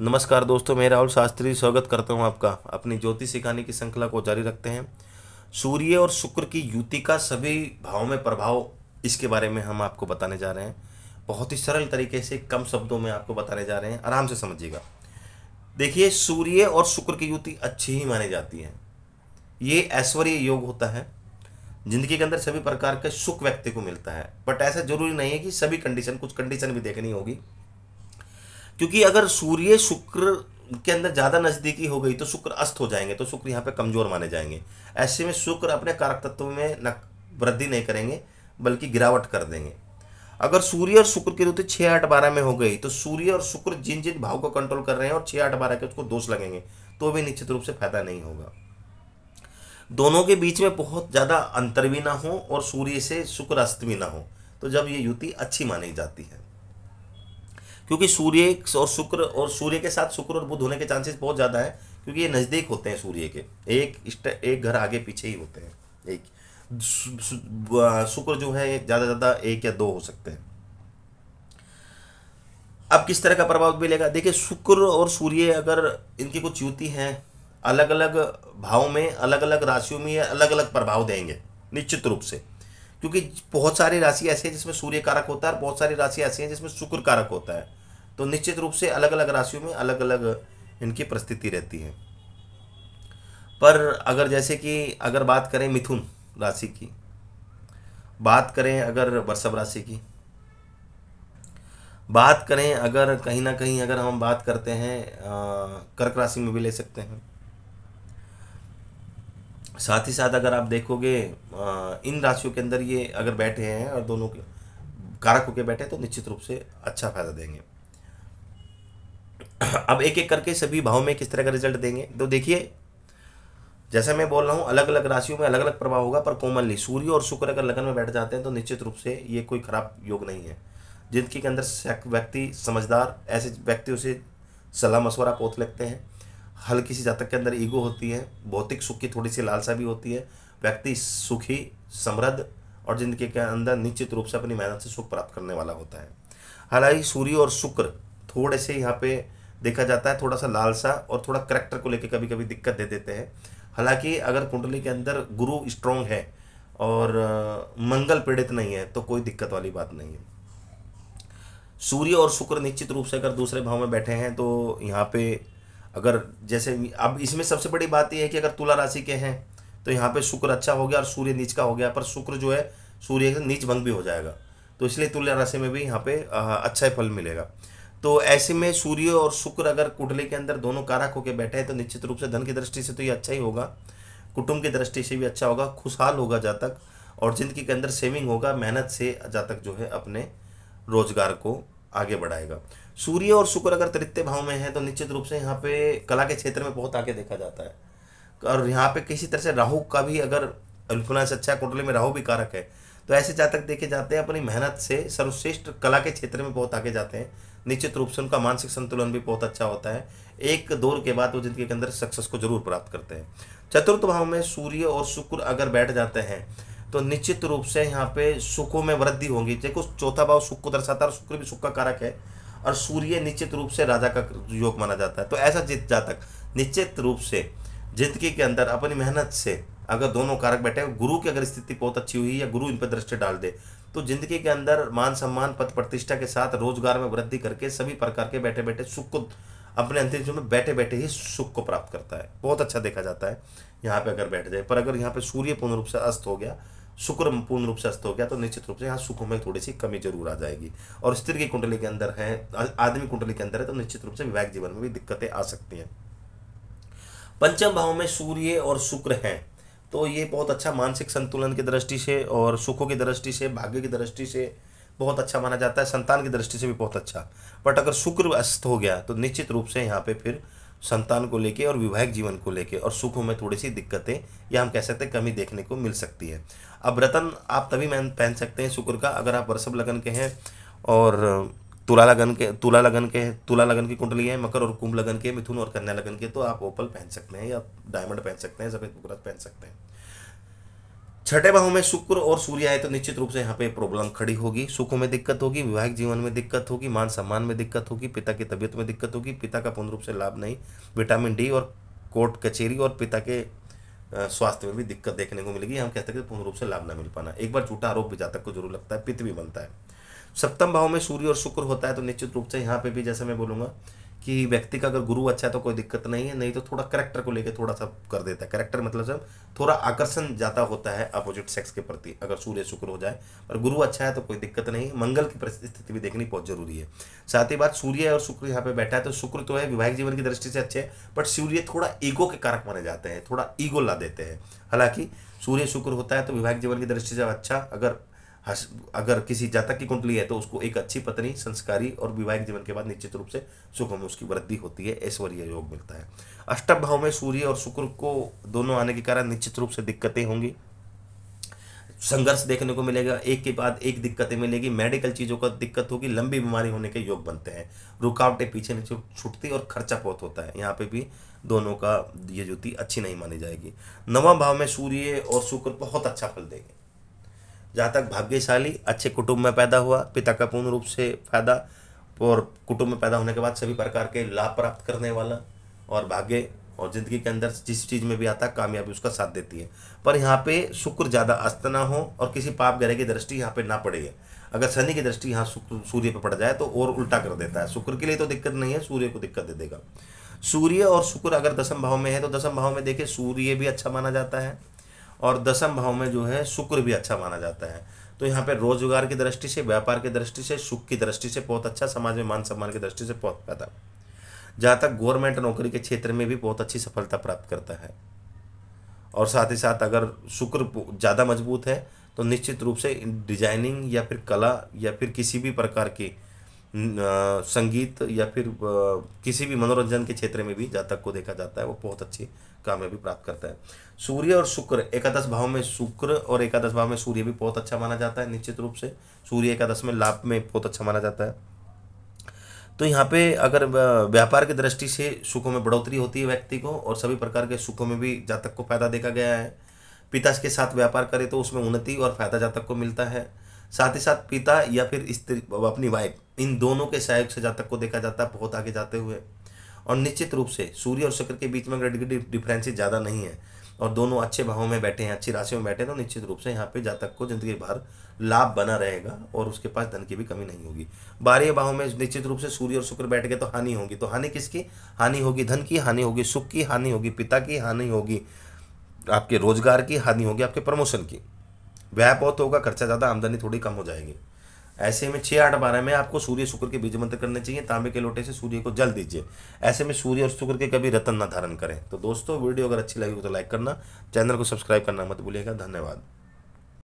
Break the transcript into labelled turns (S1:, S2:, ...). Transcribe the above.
S1: नमस्कार दोस्तों मैं राहुल शास्त्री स्वागत करता हूं आपका अपनी ज्योतिष सिखाने की श्रृंखला को जारी रखते हैं सूर्य और शुक्र की युति का सभी भाव में प्रभाव इसके बारे में हम आपको बताने जा रहे हैं बहुत ही सरल तरीके से कम शब्दों में आपको बताने जा रहे हैं आराम से समझिएगा देखिए सूर्य और शुक्र की युति अच्छी ही मानी जाती है ये ऐश्वर्य योग होता है जिंदगी के अंदर सभी प्रकार के सुख व्यक्ति को मिलता है बट ऐसा जरूरी नहीं है कि सभी कंडीशन कुछ कंडीशन भी देखनी होगी क्योंकि अगर सूर्य शुक्र के अंदर ज़्यादा नज़दीकी हो गई तो शुक्र अस्त हो जाएंगे तो शुक्र यहाँ पे कमज़ोर माने जाएंगे ऐसे में शुक्र अपने कारक तत्व में न वृद्धि नहीं करेंगे बल्कि गिरावट कर देंगे अगर सूर्य और शुक्र की ऋतु छः आठ बारह में हो गई तो सूर्य और शुक्र जिन जिन भाव को कंट्रोल कर रहे हैं और छः आठ बारह के उसको दोष लगेंगे तो भी निश्चित रूप से फायदा नहीं होगा दोनों के बीच में बहुत ज़्यादा अंतर भी ना हो और सूर्य से शुक्र अस्त भी ना हो तो जब ये युति अच्छी मानी जाती है क्योंकि सूर्य और शुक्र और सूर्य के साथ शुक्र और बुध होने के चांसेस बहुत ज़्यादा है क्योंकि ये नज़दीक होते हैं सूर्य के एक एक घर आगे पीछे ही होते हैं एक शुक्र जो है ज़्यादा ज़्यादा एक या दो हो सकते हैं अब किस तरह का प्रभाव मिलेगा देखिए शुक्र और सूर्य अगर इनकी कुछ युति हैं अलग अलग भाव में अलग अलग राशियों में अलग अलग प्रभाव देंगे निश्चित रूप से क्योंकि बहुत सारी राशि ऐसी है जिसमें सूर्य कारक होता है और बहुत सारी राशि ऐसी हैं जिसमें शुक्र कारक होता है तो निश्चित रूप से अलग अलग राशियों में अलग अलग इनकी परिस्थिति रहती है पर अगर जैसे कि अगर बात करें मिथुन राशि की बात करें अगर वृषभ राशि की बात करें अगर कहीं ना कहीं अगर हम बात करते हैं कर्क राशि में भी ले सकते हैं साथ ही साथ अगर आप देखोगे इन राशियों के अंदर ये अगर बैठे हैं और दोनों के कारक होकर बैठे तो निश्चित रूप से अच्छा फायदा देंगे अब एक एक करके सभी भाव में किस तरह का रिजल्ट देंगे तो देखिए जैसे मैं बोल रहा हूँ अलग अलग राशियों में अलग अलग प्रभाव होगा पर कॉमनली सूर्य और शुक्र अगर लगन में बैठ जाते हैं तो निश्चित रूप से ये कोई खराब योग नहीं है जिनके अंदर व्यक्ति समझदार ऐसे व्यक्तियों से सलाह मशवरा पोत लगते हैं हल्की सी जातक के अंदर ईगो होती है भौतिक सुख की थोड़ी सी लालसा भी होती है व्यक्ति सुखी समृद्ध और जिंदगी के अंदर निश्चित रूप से अपनी मेहनत से सुख प्राप्त करने वाला होता है हालांकि सूर्य और शुक्र थोड़े से यहाँ पे देखा जाता है थोड़ा सा लालसा और थोड़ा करेक्टर को लेकर कभी कभी दिक्कत दे देते हैं हालांकि अगर कुंडली के अंदर गुरु स्ट्रॉन्ग है और मंगल पीड़ित नहीं है तो कोई दिक्कत वाली बात नहीं है सूर्य और शुक्र निश्चित रूप से अगर दूसरे भाव में बैठे हैं तो यहाँ पे अगर जैसे अब इसमें सबसे बड़ी बात यह है कि अगर तुला राशि के हैं तो यहाँ पे शुक्र अच्छा हो गया और सूर्य नीच का हो गया पर शुक्र जो है सूर्य का नीच भंग भी हो जाएगा तो इसलिए तुला राशि में भी यहाँ पे अच्छा फल मिलेगा तो ऐसे में सूर्य और शुक्र अगर कुंडली के अंदर दोनों कारक होकर बैठे हैं तो निश्चित रूप से धन की दृष्टि से तो ये अच्छा ही होगा कुटुंब की दृष्टि से भी अच्छा होगा खुशहाल होगा जातक और ज़िंदगी के अंदर सेविंग होगा मेहनत से जातक जो है अपने रोजगार को आगे बढ़ाएगा सूर्य और शुक्र अगर तृतीय भाव में है तो निश्चित रूप से यहाँ पे कला के क्षेत्र में बहुत आगे देखा जाता है और यहाँ पे किसी तरह से राहु का भी अगर इन्फ्लुएंस अच्छा कुंडली में राहु भी कारक है तो ऐसे जातक देखे जाते हैं अपनी मेहनत से सर्वश्रेष्ठ कला के क्षेत्र में बहुत आगे जाते हैं निश्चित रूप से उनका मानसिक संतुलन भी बहुत अच्छा होता है एक दौर के बाद वो जिंदगी के अंदर सक्सेस को जरूर प्राप्त करते हैं चतुर्थ भाव में सूर्य और शुक्र अगर बैठ जाते हैं तो निश्चित रूप से यहाँ पे सुखों में वृद्धि होगी देखो चौथा भाव सुख को दर्शाता है और शुक्र भी सुख का कारक है और सूर्य निश्चित रूप से राजा का योग माना जाता है तो ऐसा जित जातक निश्चित रूप से जिंदगी के अंदर अपनी मेहनत से अगर दोनों कारक बैठे गुरु की अगर स्थिति बहुत अच्छी हुई या गुरु इन पर दृष्टि डाल दे तो जिंदगी के अंदर मान सम्मान पद प्रतिष्ठा के साथ रोजगार में वृद्धि करके सभी प्रकार के बैठे बैठे सुख को अपने अंतरिक्ष में बैठे बैठे ही सुख को प्राप्त करता है बहुत अच्छा देखा जाता है यहाँ पे अगर बैठ जाए पर अगर यहाँ पे सूर्य पूर्ण रूप से अस्त हो गया शुक्र पूर्ण रूप से अस्त हो गया तो निश्चित रूप से यहाँ सुख में थोड़ी सी कमी जरूर आ जाएगी और स्त्री की कुंडली के अंदर है आदमी कुंडली के अंदर है तो निश्चित रूप से विवाहिक जीवन में भी दिक्कतें आ सकती हैं पंचम भाव में सूर्य और शुक्र हैं तो ये बहुत अच्छा मानसिक संतुलन की दृष्टि से और सुखों की दृष्टि से भाग्य की दृष्टि से बहुत अच्छा माना जाता है संतान की दृष्टि से भी बहुत अच्छा बट अगर शुक्र अस्त हो गया तो निश्चित रूप से यहाँ पे फिर संतान को लेके और विवाहिक जीवन को लेके और सुखों में थोड़ी सी दिक्कतें या हम कह सकते हैं कमी देखने को मिल सकती है अब रतन आप तभी पहन सकते हैं शुक्र का अगर आप वृषभ लगन के हैं और तुला लगन के तुला लगन के तुला लगन की कुंडली है मकर और कुंभ लगन के मिथुन और कन्या लगन के तो आप ओपल पहन सकते हैं या डायमंड पहन सकते हैं सफ़ेद कुकरत पहन सकते हैं छठे भाव में शुक्र और सूर्य आए तो निश्चित रूप से यहाँ पे प्रॉब्लम खड़ी होगी सुख में दिक्कत होगी वैवाहिक जीवन में दिक्कत होगी मान सम्मान में दिक्कत होगी पिता की तबियत में दिक्कत होगी पिता का पूर्ण रूप से लाभ नहीं विटामिन डी और कोर्ट कचेरी और पिता के स्वास्थ्य में भी दिक्कत देखने को मिलेगी हम कहते हैं कि पूर्ण रूप से लाभ ना मिल पाना एक बार झूठा आरोप भी जातक को जरूर लगता है पित्त भी बनता है सप्तम भाव में सूर्य और शुक्र होता है तो निश्चित रूप से यहाँ पे भी जैसे मैं बोलूंगा कि व्यक्ति का अगर गुरु अच्छा है तो कोई दिक्कत नहीं है नहीं तो थोड़ा करेक्टर को लेकर थोड़ा सा कर देता है करेक्टर मतलब सब थोड़ा आकर्षण ज़्यादा होता है अपोजिट सेक्स के प्रति अगर सूर्य शुक्र हो जाए और गुरु अच्छा है तो कोई दिक्कत नहीं है मंगल की परिस्थिति भी देखनी बहुत जरूरी है साथ ही बात सूर्य और शुक्र यहाँ पे बैठा है तो शुक्र तो है विवाहिक जीवन की दृष्टि से अच्छे है बट सूर्य थोड़ा ईगो के कारक माने जाते हैं थोड़ा ईगो ला देते हैं हालांकि सूर्य शुक्र होता है तो विवाहिक जीवन की दृष्टि से अच्छा अगर अगर किसी जातक की कुंडली है तो उसको एक अच्छी पत्नी संस्कारी और वैवाहिक जीवन के बाद निश्चित रूप से सुख में उसकी वृद्धि होती है ऐश्वर्य योग मिलता है अष्टम भाव में सूर्य और शुक्र को दोनों आने के कारण निश्चित रूप से दिक्कतें होंगी संघर्ष देखने को मिलेगा एक के बाद एक दिक्कतें मिलेगी मेडिकल चीज़ों का दिक्कत होगी लंबी बीमारी होने के योग बनते हैं रुकावटें पीछे नीचे छूटती और खर्चा बहुत होता है यहाँ पे भी दोनों का ये ज्योति अच्छी नहीं मानी जाएगी नवा भाव में सूर्य और शुक्र बहुत अच्छा फल देंगे जहाँ तक भाग्यशाली अच्छे कुटुंब में पैदा हुआ पिता का पूर्ण रूप से फायदा और कुटुंब में पैदा होने के बाद सभी प्रकार के लाभ प्राप्त करने वाला और भाग्य और ज़िंदगी के अंदर जिस चीज़ में भी आता है कामयाबी उसका साथ देती है पर यहाँ पे शुक्र ज़्यादा अस्त ना हो और किसी पाप ग्रह की दृष्टि यहाँ पे ना पड़े अगर शनि की दृष्टि यहाँ सूर्य पे पड़ जाए तो और उल्टा कर देता है शुक्र के लिए तो दिक्कत नहीं है सूर्य को दिक्कत दे देगा सूर्य और शुक्र अगर दसम भाव में है तो दसम भाव में देखिए सूर्य भी अच्छा माना जाता है और दसम भाव में जो है शुक्र भी अच्छा माना जाता है तो यहाँ पे रोजगार की दृष्टि से व्यापार की दृष्टि से सुख की दृष्टि से बहुत अच्छा समाज में मान सम्मान की दृष्टि से बहुत फायदा जहाँ तक गवर्नमेंट नौकरी के क्षेत्र में भी बहुत अच्छी सफलता प्राप्त करता है और साथ ही साथ अगर शुक्र ज़्यादा मजबूत है तो निश्चित रूप से डिजाइनिंग या फिर कला या फिर किसी भी प्रकार के संगीत या फिर किसी भी मनोरंजन के क्षेत्र में भी जातक को देखा जाता है वो बहुत अच्छी कामयाबी प्राप्त करता है सूर्य और शुक्र एकादश भाव में शुक्र और एकादश भाव में सूर्य भी बहुत अच्छा माना जाता है निश्चित रूप से सूर्य एकादश में लाभ में बहुत अच्छा माना जाता है तो यहाँ पे अगर व्यापार की दृष्टि से सुखों में बढ़ोतरी होती है व्यक्ति को और सभी प्रकार के सुखों में भी जातक को फायदा देखा गया है पिता के साथ व्यापार करे तो उसमें उन्नति और फायदा जातक को मिलता है साथ ही साथ पिता या फिर स्त्री अपनी वाइफ इन दोनों के सहयोग से जातक को देखा जाता है बहुत आगे जाते हुए और निश्चित रूप से सूर्य और शुक्र के बीच में अगर डिफरेंसेज ज़्यादा नहीं है और दोनों अच्छे भावों में बैठे हैं अच्छी राशियों में बैठे हैं तो निश्चित रूप से यहाँ पे जातक को जिंदगी भर लाभ बना रहेगा और उसके पास धन की भी कमी नहीं होगी बारह भावों में निश्चित रूप से सूर्य और शुक्र बैठ गए तो हानि होगी तो हानि किसकी हानि होगी धन की हानि होगी सुख की हानि होगी पिता की हानि होगी आपके रोजगार की हानि होगी आपके प्रमोशन की व्यय बहुत होगा खर्चा ज़्यादा आमदनी थोड़ी कम हो जाएगी ऐसे में छः आठ बारह में आपको सूर्य शुक्र के बीज मंत्र करने चाहिए तांबे के लोटे से सूर्य को जल दीजिए ऐसे में सूर्य और शुक्र के कभी रतन ना धारण करें तो दोस्तों वीडियो अगर अच्छी लगी तो लाइक करना चैनल को सब्सक्राइब करना मत भूलिएगा धन्यवाद